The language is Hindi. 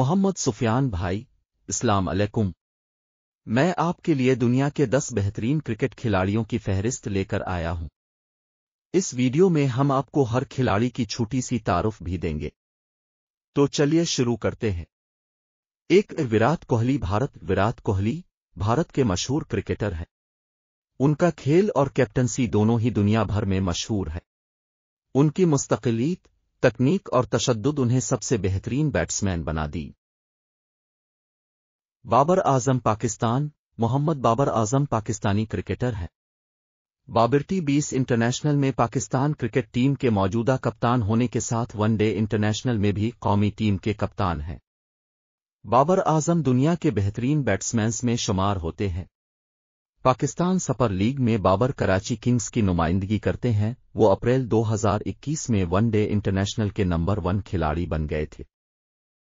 मोहम्मद सुफियान भाई इस्लाम अलैकुम मैं आपके लिए दुनिया के 10 बेहतरीन क्रिकेट खिलाड़ियों की फहरिस्त लेकर आया हूं इस वीडियो में हम आपको हर खिलाड़ी की छोटी सी तारुफ भी देंगे तो चलिए शुरू करते हैं एक विराट कोहली भारत विराट कोहली भारत के मशहूर क्रिकेटर हैं उनका खेल और कैप्टनसी दोनों ही दुनिया भर में मशहूर है उनकी मुस्तकिलीत तकनीक और तशद उन्हें सबसे बेहतरीन बैट्समैन बना दी बाबर आजम पाकिस्तान मोहम्मद बाबर आजम पाकिस्तानी क्रिकेटर हैं बाबरटी बीस इंटरनेशनल में पाकिस्तान क्रिकेट टीम के मौजूदा कप्तान होने के साथ वनडे इंटरनेशनल में भी कौमी टीम के कप्तान हैं बाबर आजम दुनिया के बेहतरीन बैट्समैन में शुमार होते हैं पाकिस्तान सपर लीग में बाबर कराची किंग्स की नुमाइंदगी करते हैं वो अप्रैल 2021 में वनडे इंटरनेशनल के नंबर वन खिलाड़ी बन गए थे